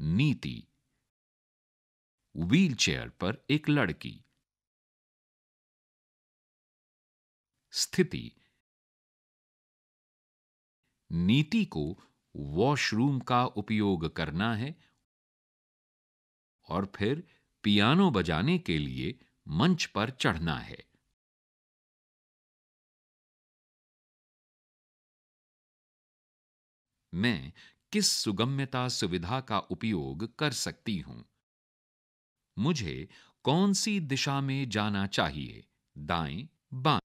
नीति व्हीलचेयर पर एक लड़की स्थिति नीति को वॉशरूम का उपयोग करना है और फिर पियानो बजाने के लिए मंच पर चढ़ना है मैं किस सुगम्यता सुविधा का उपयोग कर सकती हूं मुझे कौन सी दिशा में जाना चाहिए दाएं बाएं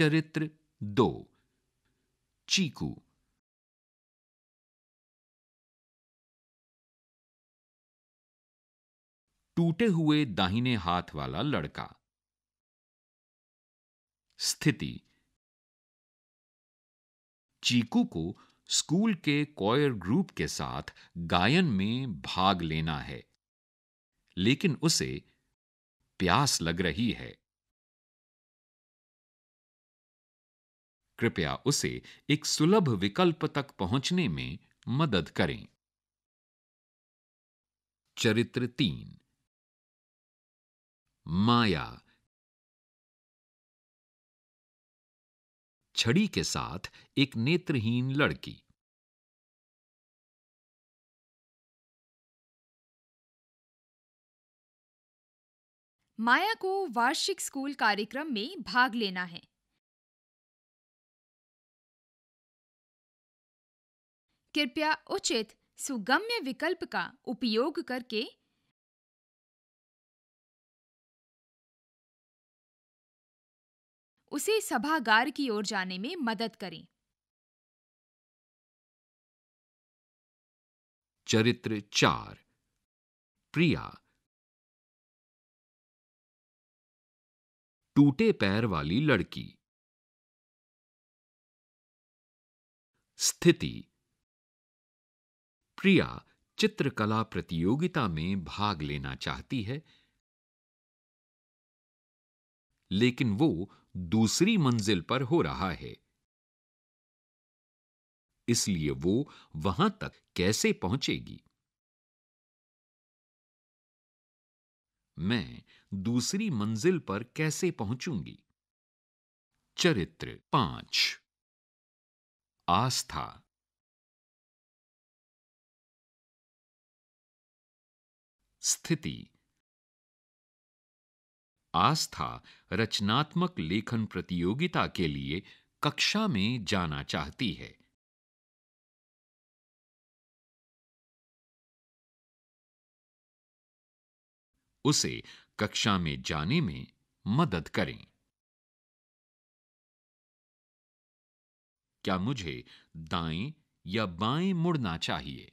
चरित्र दो चीकू टूटे हुए दाहिने हाथ वाला लड़का स्थिति चीकू को स्कूल के कॉयर ग्रुप के साथ गायन में भाग लेना है लेकिन उसे प्यास लग रही है कृपया उसे एक सुलभ विकल्प तक पहुंचने में मदद करें चरित्र तीन माया छड़ी के साथ एक नेत्रहीन लड़की माया को वार्षिक स्कूल कार्यक्रम में भाग लेना है कृपया उचित सुगम्य विकल्प का उपयोग करके उसे सभागार की ओर जाने में मदद करें चरित्र चार प्रिया टूटे पैर वाली लड़की स्थिति प्रिया चित्रकला प्रतियोगिता में भाग लेना चाहती है लेकिन वो दूसरी मंजिल पर हो रहा है इसलिए वो वहां तक कैसे पहुंचेगी मैं दूसरी मंजिल पर कैसे पहुंचूंगी चरित्र पांच आस्था स्थिति आस्था रचनात्मक लेखन प्रतियोगिता के लिए कक्षा में जाना चाहती है उसे कक्षा में जाने में मदद करें क्या मुझे दाएं या बाएं मुड़ना चाहिए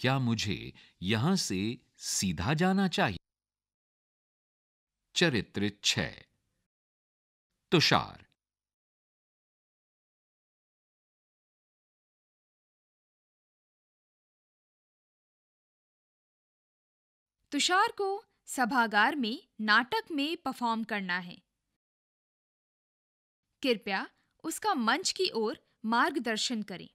क्या मुझे यहां से सीधा जाना चाहिए चरित्र तुषार तुषार को सभागार में नाटक में परफॉर्म करना है कृपया उसका मंच की ओर मार्गदर्शन करें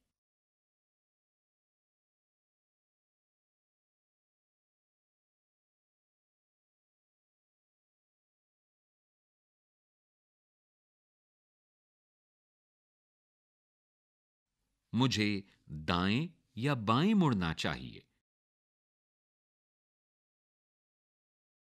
मुझे दाएं या बाएं मुड़ना चाहिए